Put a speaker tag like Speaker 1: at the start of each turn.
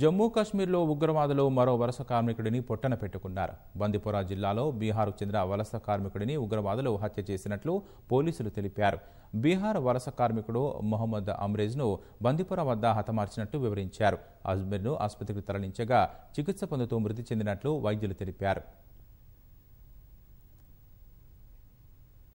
Speaker 1: జమ్మూ కాశ్మీర్లో ఉగ్రవాదులు మరో వలస కార్మికుడిని పొట్టన పెట్టుకున్నారు బందిపోరా జిల్లాలో బీహార్కు చెందిన వలస కార్మికుడిని ఉగ్రవాదులు హత్య చేసినట్లు పోలీసులు తెలిపారు బీహార్ వలస కార్మికుడు మొహమ్మద్ అమ్రేజ్ను బందిపోరా వద్ద హతమార్చినట్టు వివరించారు అజ్మీర్ను ఆసుపత్రికి తరలించగా చికిత్స పొందుతూ మృతి చెందినట్లు వైద్యులు తెలిపారు